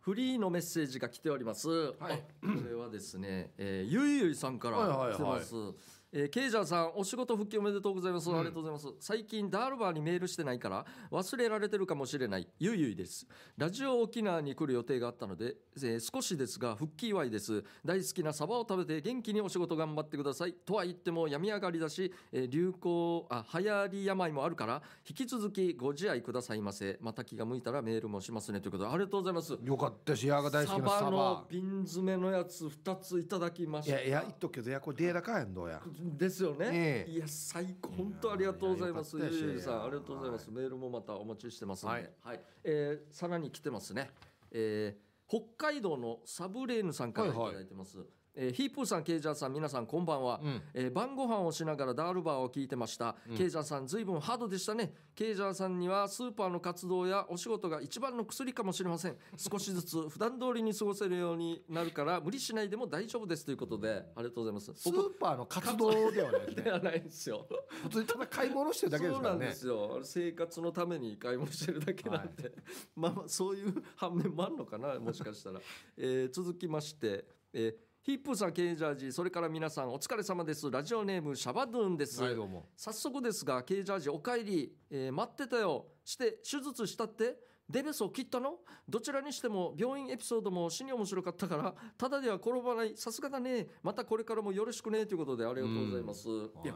フリーのメッセージが来ております。はい、これはですね、えー、ゆいゆいさんから来てます。はいはいはいえー、ケイジャーさん、お仕事復帰おめでとうございます。ありがとうございます。最近、ダールバーにメールしてないから、忘れられてるかもしれない、ゆいゆいです。ラジオ沖縄に来る予定があったので、えー、少しですが、復帰祝いです。大好きなサバを食べて、元気にお仕事頑張ってください。とは言っても、病み上がりだし、えー、流行、あ、流行り病もあるから、引き続きご自愛くださいませ。また気が向いたらメールもしますね。ということで、ありがとうございます。よかったし、やが大好きなサバ。サバの瓶詰めのやつ2ついただきました。いや、いや、言っとくけど、や、これデータかやんどうや。ですよね、えー、いや最高本当ありがとうございますゆうゆうさんありがとうございます、はい、メールもまたお待ちしてますので、はい、はい、えー、さらに来てますね、えー、北海道のサブレーヌさんから頂いてます、はいはいえー、ヒープーさん、ケイジャーさん、皆さん、こんばんは、うん、えー、晩ご飯をしながらダールバーを聞いてました、うん、ケイジャーさん、ずいぶんハードでしたね、ケイジャーさんにはスーパーの活動やお仕事が一番の薬かもしれません、少しずつ普段通りに過ごせるようになるから、無理しないでも大丈夫ですということで、ありがとうございます。スーパーの活動ではないね、ではないですよ。普通にただ買い物してるだけですからね。そうなんですよ生活のために買い物してるだけなんで、はい、まあ、そういう反面もあるのかな、もしかしたら。えー、続きまして、えーヒップさん、ケイジャージ、それから皆さん、お疲れ様です。ラジオネーム、シャバドゥンです。はい、どうも。早速ですが、ケイジャージ、お帰り、えー、待ってたよ。して、手術したってデベソを切ったのどちらにしても病院エピソードも死に面白かったからただでは転ばないさすがだねまたこれからもよろしくねということでありがとうございます、はい、いや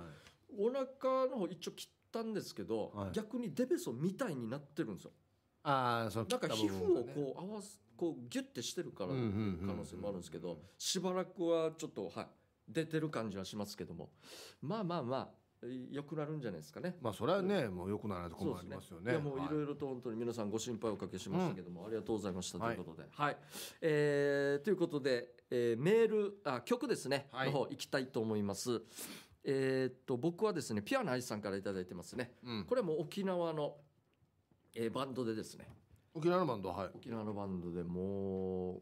お腹の方一応切ったんですけど、はい、逆にデベソみたいになってるんですよあそう。なんか皮膚をこう合わすこうギュッてしてるから可能性もあるんですけどしばらくはちょっとはい出てる感じはしますけどもまあまあまあ良くなるんじゃないですかね。まあそれはね、もう良くならないと困りますよね。ねいもいろいろと本当に皆さんご心配おかけしましたけども、ありがとうございましたということで、はい、えということで、えー、メールあ曲ですね、はい、の方行きたいと思います。えっと僕はですねピアノ愛さんから頂いてますね、うん、これも沖縄の、えー、バンドでですね沖縄のバンドはい沖縄のバンドでもう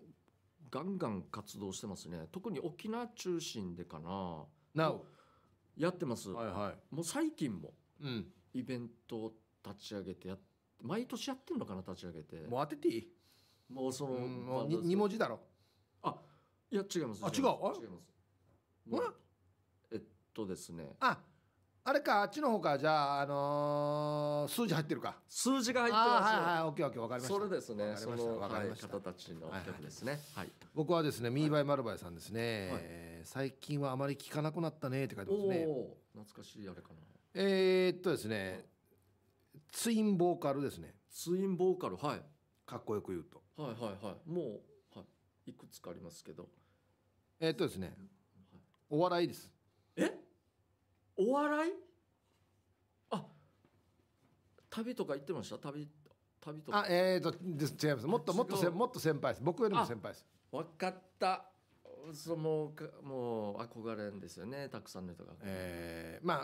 ガンガン活動してますね特に沖縄中心でかななやってます、はいはい、もう最近もイベントを立ち上げてやっ毎年やってんのかな立ち上げてもう当てていいもうそのう二文字だろあいや違いますあ違う違いますえっとですねああれかあっちの方かじゃあ、あのー、数字入ってるか数字が入ってますはいはいオッケーオッケーわかりましたそれですねその、はい、方たちの曲ですね、はい、はい、僕はですねミーバイマルバイさんですね、はいえ最近はあまり聞かなくなったねって書いてますね懐かしいあれかなえー、っとですねツインボーカルですねツインボーカルはいかっこよく言うとはいはいはいもう、はい、いくつかありますけどえー、っとですねはい、お笑いですお笑いあ旅とか行ってました旅旅とかあえっ、ー、と違いますもっともっとせもっと先輩です僕よりも先輩です分かったそのうもう憧れんですよねたくさんの人がええー、まあ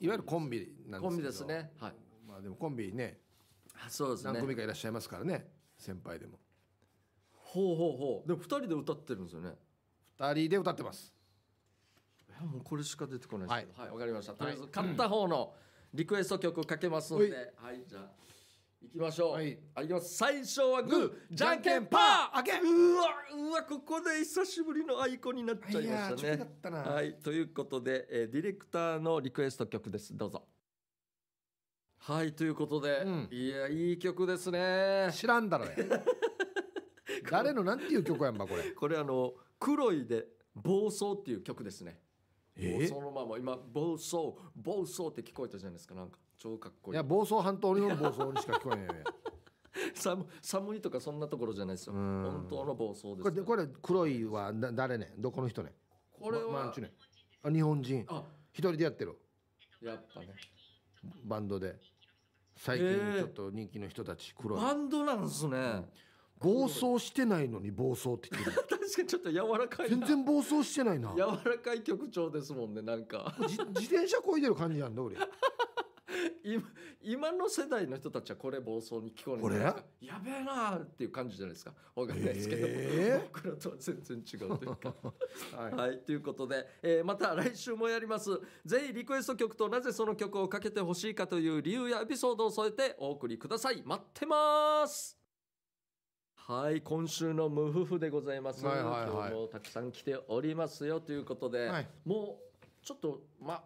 いわゆるコンビなんですけどコンビですねはいまあでもコンビねあそうですね何組かいらっしゃいますからね先輩でもほうほうほうでも2人で歌ってるんですよね2人で歌ってますもうこれしか出てこないはいわ、はい、かりましたとりあえず買った方のリクエスト曲かけますので、はい、はい、じゃあ行きましょう、はい、あります最初はグーじゃんけんパーあけうわうわここで久しぶりのアイコンになっちゃいましたねはいということで、えー、ディレクターのリクエスト曲ですどうぞはいということで、うん、いやいい曲ですね知らんだろ [LAUGHS] 誰のなんていう曲やんばこれこれあの「黒いで暴走」っていう曲ですねえそのまま今暴走暴走って聞こえたじゃないですかなんか超かっこいいいや暴走半島の暴走にしか聞こえないよね [LAUGHS] 寒寒いとかそんなところじゃないですようん本当の暴走ですこれでこれ黒いはだ誰ねどこの人ねこれは、まマンねあ日本人あ一人でやってるやっぱねバンドで最近ちょっと人気の人たち黒い、バンドなんすね、暴走してないのに暴走って言ってる [LAUGHS] 確かにちょっと柔らかい全然暴走してないな柔らかい曲調ですもんねなんか自自転車こいでる感じなんだ俺 [LAUGHS] 今今の世代の人たちはこれ暴走に聞こえるこれやべえなっていう感じじゃないですかわかんないですけど、えー、僕らとは全然違うというか [LAUGHS] はい、はい、ということで、えー、また来週もやりますぜひリクエスト曲となぜその曲をかけてほしいかという理由やエピソードを添えてお送りください待ってますはい今週の無夫婦でございます、はいはいはい今日もたくさん来ておりますよということで、はいもうちょっとま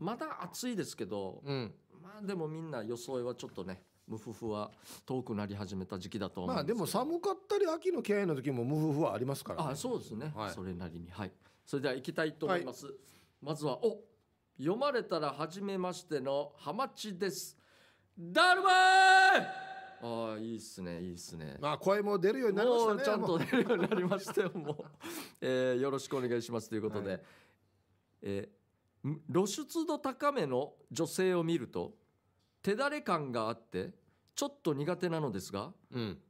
まだ暑いですけど、うん。まあでもみんな装いはちょっとね無夫婦は遠くなり始めた時期だと思まうんでも寒かったり秋の気配の時も無夫婦はありますから、ね。あそうですね、はいそれなりにはいそれでは行きたいと思います、まずはお読まれたら初めましてのハマチですだるまーああいいっすねいいっすねまあ声も出るようになりましたねちゃんと出るようになりましたよもう、[LAUGHS] えー、よろしくお願いしますということで、はい、えー、露出度高めの女性を見ると手だれ感があってちょっと苦手なのですが、うん、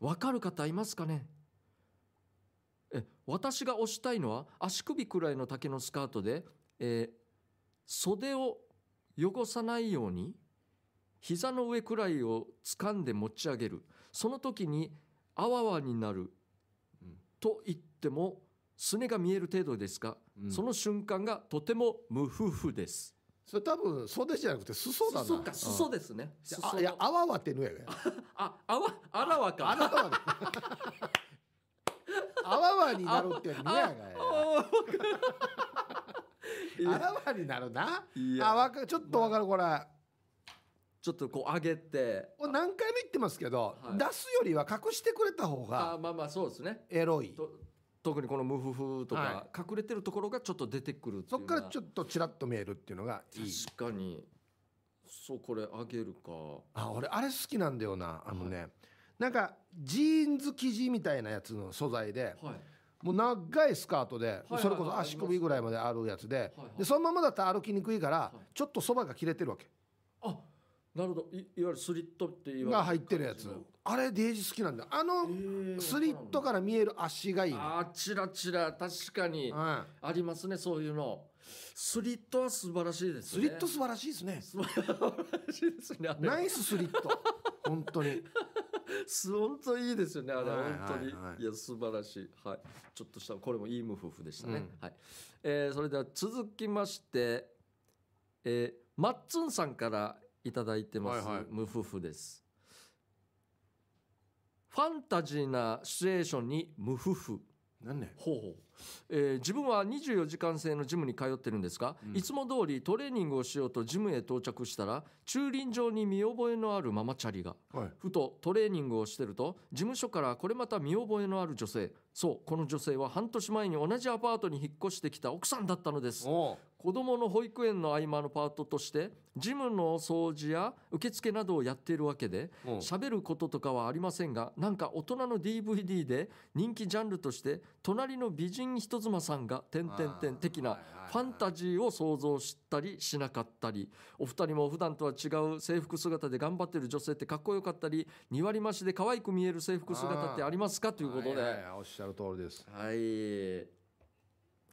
分かる方いますかねえ私が推したいのは足首くらいの丈のスカートで、えー、袖を汚さないように膝の上くらいを掴んで持ち上げるその時にあわわになる、うん、と言ってもすねが見える程度ですか、うん、その瞬間がとても無夫婦ですそれ多分袖じゃなくて裾だな裾ですねあいやあわわってぬやが [LAUGHS] ああわあらわかあらわか [LAUGHS] あわわになるってぬやがや [LAUGHS] あらわになるなあわかちょっとわかるこれちょっとこう上げて何回も言ってますけど、はい、出すよりは隠してくれた方があまあまあそうですねエロい特にこのムフフとか、隠れてるところがちょっと出てくるそこからちょっとちらっと見えるっていうのがいい確かにそうこれ上げるかあ俺あれ好きなんだよなあのね、はい、なんかジーンズ生地みたいなやつの素材で、はい、もう長いスカートで、それこそ足首ぐらいまであるやつで,、でそのままだと歩きにくいから、ちょっとそばが切れてるわけなるほどいいわゆるスリットっていうが入ってるやつあれデージ好きなんだあのスリットから見える足がいい、ね、あちらちら確かにありますね、そういうのスリットは素晴らしいです、ね、スリット素晴らしいですね素晴らしいですねナイススリット本当に [LAUGHS] 本当いいですよねあれ、本当に、いや素晴らしいはいちょっとしたこれもいい無フ婦でしたね、うん、はい、えー、それでは続きましてえー、マッツンさんからいただいてます、はいはい無夫婦ですファンタジーなシチュエーションに無夫婦ねほうほうえー自分は24時間制のジムに通ってるんですが、うんいつも通りトレーニングをしようとジムへ到着したら駐輪場に見覚えのあるママチャリがはいふとトレーニングをしてると事務所からこれまた見覚えのある女性そうこの女性は半年前に同じアパートに引っ越してきた奥さんだったのです子どもの保育園の合間のパートとして事務の掃除や受付などをやっているわけで喋ることとかはありませんがなんか大人の DVD で人気ジャンルとして「隣の美人人妻さんが」点々点的なファンタジーを想像したりしなかったりお二人も普段とは違う制服姿で頑張ってる女性ってかっこよかったり2割増しで可愛く見える制服姿ってありますかということでおっしゃる通りです。はい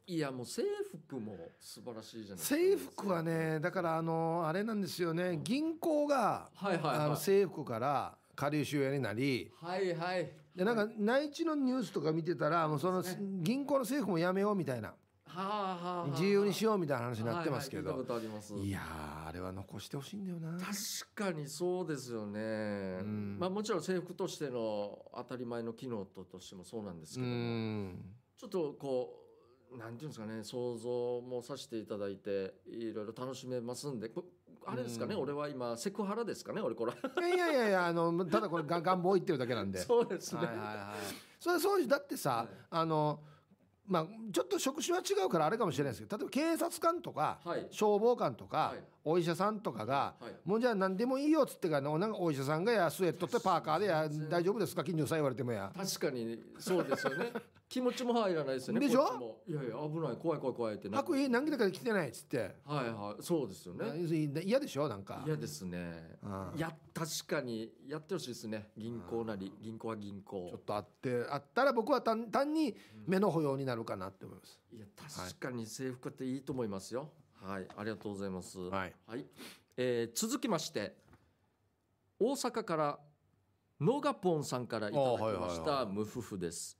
いやもう制服も素晴らしいじゃない制服はねだからあのあれなんですよね銀行が、はいはい、あの制服から下流収屋になりはいはいでなんか内地のニュースとか見てたら、はい、もうその銀行の制服もやめようみたいな。はははあ、自由にしようみたいな話になってますけど、はいはい、いやあれは残してほしいんだよな確かにそうですよね、うん、まあ、もちろん制服としての当たり前の機能としてもそうなんですけどちょっとこうなんていうんですかね想像もさせていただいていろいろ楽しめますんであれですかね、うん、俺は今セクハラですかね俺これいやいやいやあのただこれ願望言ってるだけなんで [LAUGHS] そうですね、はいはいはい、それそうだってさ、はい、あのまあちょっと職種は違うからあれかもしれないですけど例えば警察官とか、消防官とか、はいお医者さんとかが、はい、もうじゃあ何でもいいよっつってからなんかお医者さんがやスウェットとパーカーでや大丈夫ですか金魚さん言われてもや確かにそうですよね [LAUGHS] 気持ちも入らないですよねでしょいやいや危ない怖い怖い怖いって白衣何気だから来てないっつってはいはいそうですよね嫌でしょなんか嫌ですね、うん、や確かにやってほしいですね銀行なり、うん、銀行は銀行ちょっとあってあったら僕は単単に目の保養になるかなって思います、うん、いや確かに制服っていいと思いますよ、はいはい、ありがとうございます。はい、はい、えー、続きまして。大阪から。ノガポンさんからいただきました、無夫婦です。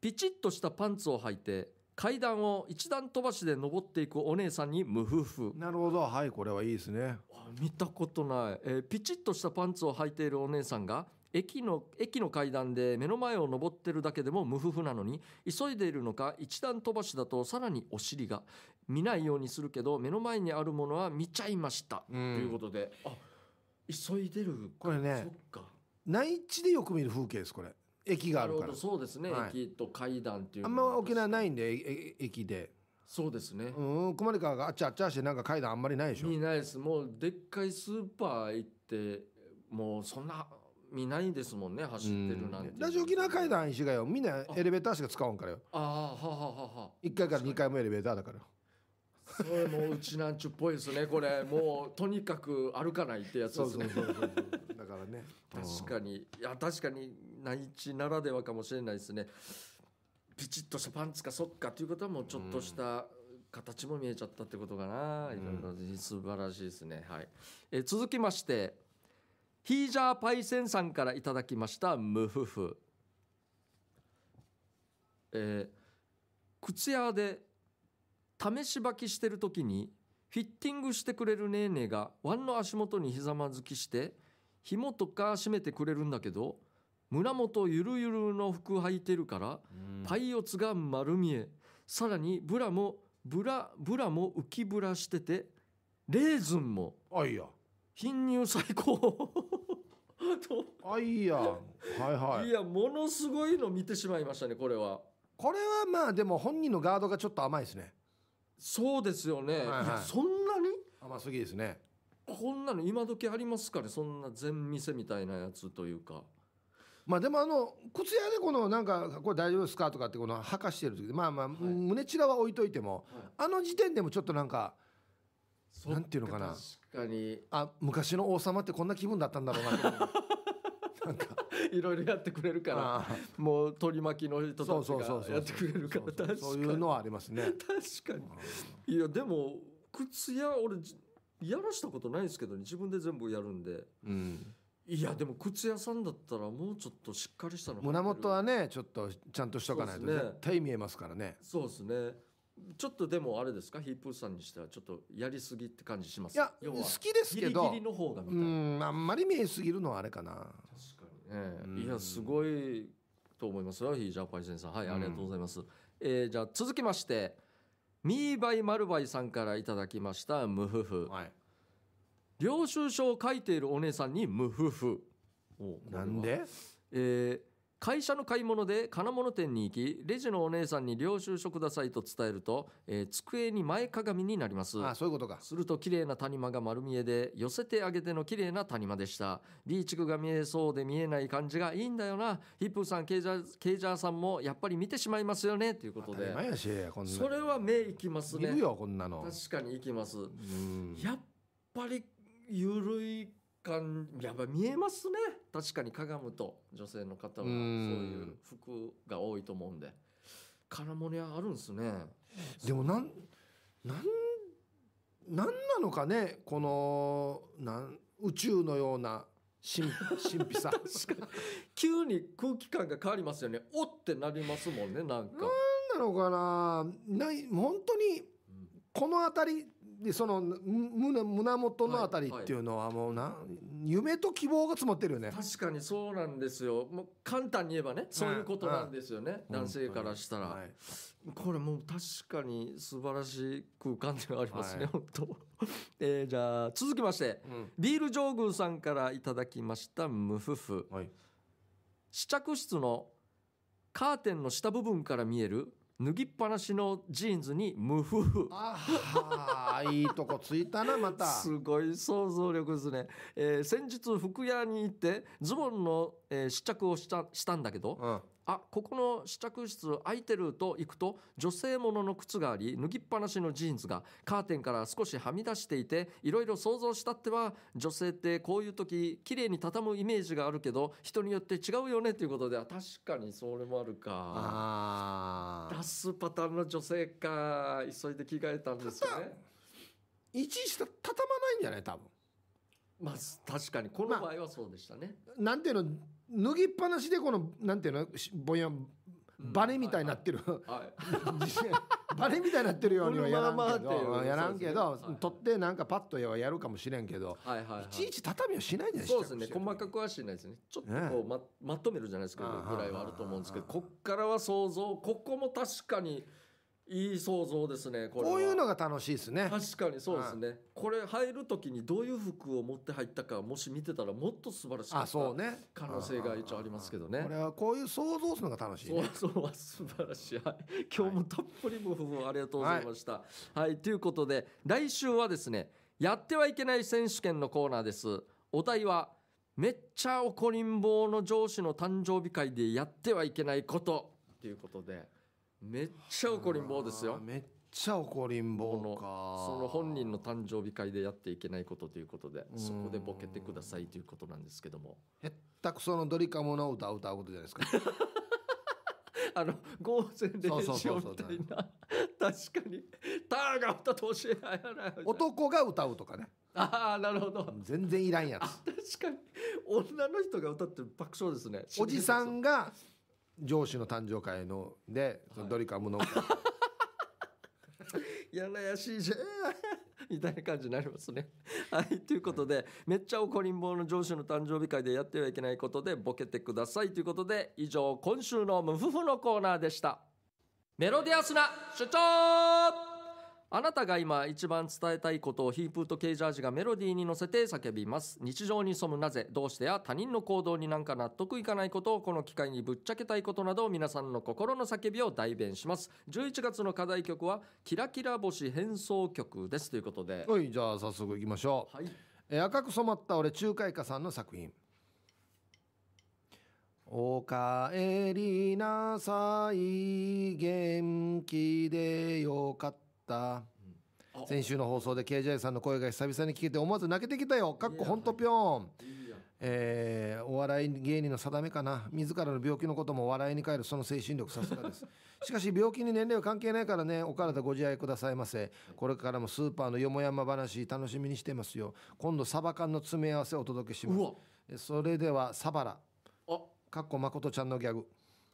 ピチッとしたパンツを履いて。階段を一段飛ばしで登っていくお姉さんに無夫婦なるほどはいこれはいいですね見たことない、えー、ピチッとしたパンツを履いているお姉さんが駅の駅の階段で目の前を登ってるだけでも無夫婦なのに急いでいるのか一段飛ばしだとさらにお尻が見ないようにするけど目の前にあるものは見ちゃいました、ということであ急いでるこれね内地でよく見る風景ですこれ駅があるからそうですね、はい、駅と階段っていうあんま沖縄ないんで駅でそうですねうん熊川があっちゃあっちゃしてなんか階段あんまりないでしょないですもうでっかいスーパー行ってもうそんな見ないですもんね走ってるなんて、うん、ラジオ沖縄階段石がよみんなエレベーターしか使わんからよああはははは1階から2階もエレベーターだからそれもうちなんちゅっぽいですねこれもうとにかく歩かないってやつですねそうそうそうそうだからね [LAUGHS] 確かにいや確かに内地ならではかもしれないですねピチッとしたパンツかそっかということはもうちょっとした形も見えちゃったってことかな、うん、素晴らしいですねはいえ続きましてヒージャーパイセンさんからいただきましたムフフえー、靴屋で試し履きしてる時にフィッティングしてくれるネーネーがワンの足元にひざまずきして紐とか締めてくれるんだけど胸元ゆるゆるの服履いてるからパイオツが丸見えさらにブラもブラブラも浮きブラしててレーズンもあいや貧乳最高とあいやはいはいいやものすごいの見てしまいましたねこれはこれはまあでも本人のガードがちょっと甘いですねそうですよね、はいはい、いやそんなに甘すぎですねこんなの今時ありますかねそんな全店みたいなやつというかまあでもあの靴屋でこのなんかこれ大丈夫ですかとかってこのはかしてる時まあまあ胸ちらは置いといても、はい、あの時点でもちょっとなんかなんていうのかな確かにあ昔の王様ってこんな気分だったんだろうなと [LAUGHS] なんかいろいろやってくれるからもう取り巻きの人とかがやってくれるからかそういうのはありますね [LAUGHS] 確かにいやでも靴屋俺やらしたことないですけど、ね、自分で全部やるんで、うん、いやでも靴屋さんだったらもうちょっとしっかりしたの胸元はねちょっとちゃんとしとかないと絶対見えますからねそうですねちょっとでもあれですかヒープーさんにしてはちょっとやりすぎって感じしますいや好きですけどギリギリの方がみたいなあんまり見えすぎるのはあれかな確かにねいやすごいと思いますよヒージャパイセンさんはいありがとうございます、うん、えー、じゃあ続きましてミーバイマルバイさんからいただきましたムフフ、はい、領収書を書いているお姉さんにムフフなんでえー会社の買い物で金物店に行きレジのお姉さんに領収書くださいと伝えると、えー、机に前かがみになりますあそういうことかすると綺麗な谷間が丸見えで寄せてあげての綺麗な谷間でしたリーチクが見えそうで見えない感じがいいんだよなヒップーさんケイジャーケイジャーさんもやっぱり見てしまいますよねということでそれは目いきますね確かにいきますやっぱり緩い感やっぱ見えますね確かにかがむと女性の方はそういう服が多いと思うんで金物屋あるんですねでもなんなんなんなのかねこのなん宇宙のような神 [LAUGHS] 神秘さ急に空気感が変わりますよねおってなりますもんねなんかなんなのかなない本当にこの辺りでその胸胸元のあたりっていうのはもうな、はい、夢と希望が詰まってるよね確かにそうなんですよもう簡単に言えばねそういうことなんですよね、はい、男性からしたら、はい、これもう確かに素晴らしい空間ではありますね、はい、本当 [LAUGHS] えじゃあ続きまして、うん、ビール上宮さんからいただきました無夫婦、試着室のカーテンの下部分から見える脱ぎっぱなしのジーンズに無夫婦ああいいとこついたなまた [LAUGHS] すごい想像力ですね、えー、先日服屋に行ってズボンの、えー、試着をしたしたんだけど、うん、あここの試着室空いてると行くと女性ものの靴があり脱ぎっぱなしのジーンズがカーテンから少しはみ出していていろいろ想像したっては女性ってこういう時綺麗に畳むイメージがあるけど人によって違うよねということでは確かにそれもあるかあ出すパターンの女性か急いで着替えたんですよね。一ちした畳まないんじゃない多分まあ確かにこの場合はそうでしたね。まあ、なんていうの脱ぎっぱなしでこのなんていうのぼんやバネみたいになってる、はい [LAUGHS] バネみたいになってるようには [LAUGHS] やらんけどやらんけど、取ってなんかパッとやるかもしれんけど、はいはいい、ちいち畳はしないでしそうですね細かくはしないですねちょっとこうま,、まとめるじゃないですけどぐらいはあると思うんですけどこっからは想像ここも確かにいい想像ですねここういうのが楽しいですね確かにそうですね、うん、これ入る時にどういう服を持って入ったかもし見てたらもっと素晴らしい可能性が一応ありますけどね、これはこういう想像するのが楽しい、ね、想像は素晴らしい、はい、今日もたっぷりご夫婦ありがとうございました、はい、はい、ということで来週はですねやってはいけない選手権のコーナーですお題はめっちゃ怒りん坊の上司の誕生日会でやってはいけないことということでめっちゃ怒りん坊ですよめっちゃ怒りん坊のその本人の誕生日会でやっていけないことということでそこでボケてくださいということなんですけどもへったくそのドリカムの歌を歌うことじゃないですか [LAUGHS] あのゴーゼン練習みたいな確かにターが歌ってほしい男が歌うとかねああなるほど全然いらんやつ確かに女の人が歌って爆笑ですねおじさんが上司の誕生会ので、そのドリカムの、[LAUGHS] やらやしいじゃん [LAUGHS] みたいな感じになりますね。はい、ということで、めっちゃ怒りん坊の上司の誕生日会でやってはいけないことでボケてくださいということで、以上、今週のムフフのコーナーでした。メロディアスな主張あなたが今一番伝えたいことをヒープーとケイジャージがメロディーに乗せて叫びます日常に潜むなぜどうしてや他人の行動になんか納得いかないことをこの機会にぶっちゃけたいことなど皆さんの心の叫びを代弁します11月の課題曲は「キラキラ星変奏曲」ですということではいじゃあ早速いきましょう、はい、え赤く染まった俺中華家さんの作品おかえりなさい元気でよかった、うん、先週の放送で KJ さんの声が久々に聞けて思わず泣けてきたよかっこほんとぴょん、えー、お笑い芸人の定めかな自らの病気のことも笑いに変えるその精神力さすがです [LAUGHS] しかし病気に年齢は関係ないからねお体ご自愛くださいませこれからもスーパーのよもやま話楽しみにしてますよ今度サバ缶の詰め合わせをお届けしますそれではサバラかっこまことちゃんのギャグ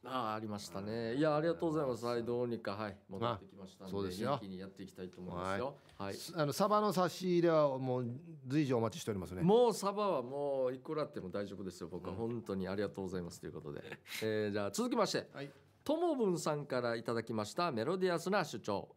ああありましたね、いやありがとうございますはいどうにかはい戻ってきましたんでそ気にやっていきたいと思いますよはい、あのサバの差し入れはもう随時お待ちしておりますねもうサバはもういくらあっても大丈夫ですよ僕は本当にありがとうございますということで、[LAUGHS] えー、じゃ続きましてはいともぶんさんからいただきましたメロディアスな主張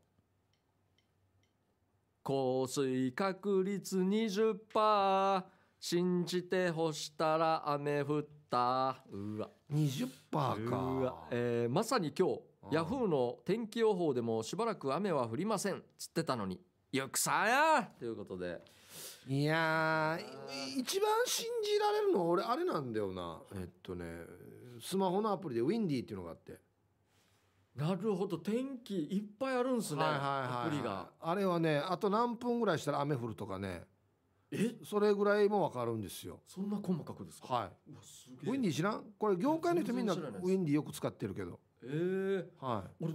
降水確率二十パー。信じて干したら雨降ってったうわ20%かうわ、えー、まさに今日ヤフーの天気予報でもしばらく雨は降りませんつってたのによくさやということでいや一番信じられるのは俺あれなんだよなえっとねスマホのアプリでウィンディーっていうのがあってなるほど天気いっぱいあるんすね、はいはいアプリがあれはねあと何分ぐらいしたら雨降るとかねえそれぐらいも分かるんですよそんな細かくですかはいウィンディー知らんこれ業界の人みんなウィンディーよく使ってるけどええー、はい、俺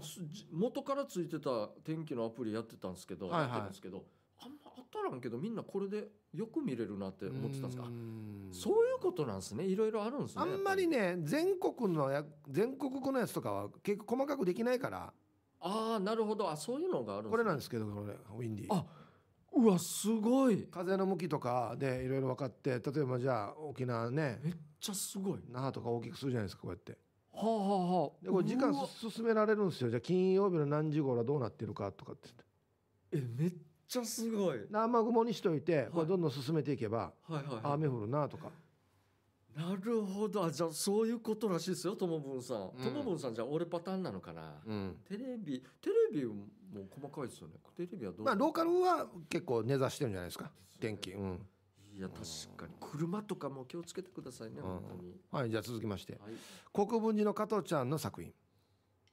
元からついてた天気のアプリやってたんですけど、はいはい、やってるんですけどあんま当たらんけどみんなこれでよく見れるなって思ってたんですかそういうことなんですねいろいろあるんですねあんまりね全国のや全国のやつとかは結構細かくできないからああなるほどあそういうのがあるんです、ね、これなんですけどこれウィンディーあうわすごい風の向きとかでいろいろ分かって例えばじゃあ沖縄ねめっちゃすごい那覇とか大きくするじゃないですかこうやって。はあはあはあ、でこれ時間進められるんですよじゃあ金曜日の何時頃はどうなってるかとかってえめっちゃすごい雨雲にしといてこれどんどん進めていけば、はいはいはい、雨降るなとかなるほどじゃあそういうことらしいですよともぶんさんともぶんさんじゃあ俺パターンなのかな、うん、テレビテレビも細かいですよねテレビはどうまあローカルは結構根ざしてるんじゃないですか天気うんいや確かに車とかも気をつけてくださいね、ん、本当にはいじゃあ続きまして、はい、国分寺の加藤ちゃんの作品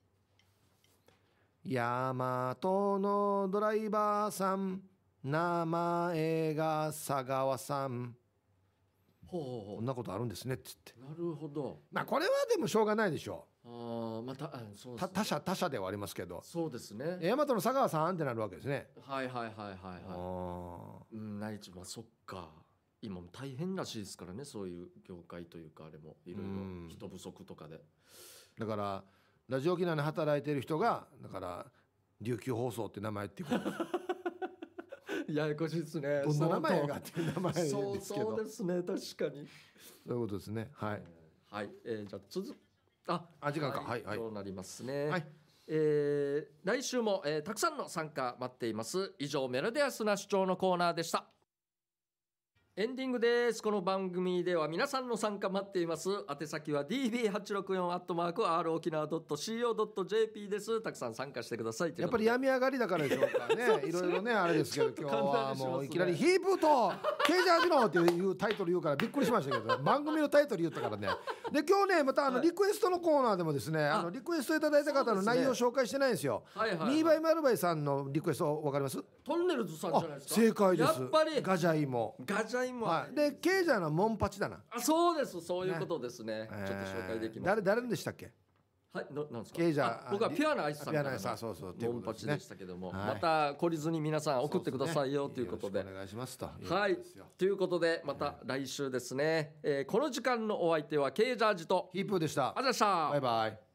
「大和のドライバーさん名前が佐川さん」ほうこんなことあるんですねっつってなるほどまあこれはでもしょうがないでしょうあまたそう、ね、た他社他社ではありますけどそうですね大和の佐川さんってなるわけですねはいはいはいはいはいうん内地まそっか今も大変らしいですからねそういう業界というかあれもいろいろ人不足とかでだからラジオ沖縄で働いてる人がだから琉球放送って名前っていうことややこしいですねどんな名前がっていう名前ですけどそうですね確かにそういうことですねはい、はいえー、じゃあ続ああ時間かはいはいそうなりますねはいえー、来週も、えー、たくさんの参加待っています以上メロディアスな主張のコーナーでしたエンディングです。この番組では皆さんの参加待っています。宛先は db864 アットマーク r 沖縄 .co.jp です。たくさん参加してください。やっぱり病み上がりだからでしょうかね。[LAUGHS] いろいろね、あれですけど、ね、今日はもういきなりヒープとケージ味のっていうタイトル言うからびっくりしましたけど、[LAUGHS] 番組のタイトル言ったからね。で、今日ね、またあのリクエストのコーナーでもですね、あのリクエストいただいた方の内容を紹介してないんですよ。すね、はいはい、ミーバイマルバイさんのリクエストわかりますトンネルズさんじゃないですか。正解です。やっぱり。ガジャイモ。ガジャラインも、はい、で経済のモンパチだなあそうですそういうことですね、ね、ちょっと紹介できます、誰誰でしたっけはい、のなんですか。僕はピュアなアイスさんからそうそう、モンパチでしたけども、また懲りずに皆さん送ってくださいよということで。お願いしますと。はい、ということで、また来週ですね。えー、この時間のお相手はケイジャージとヒープーでした。あざした。バイバイ。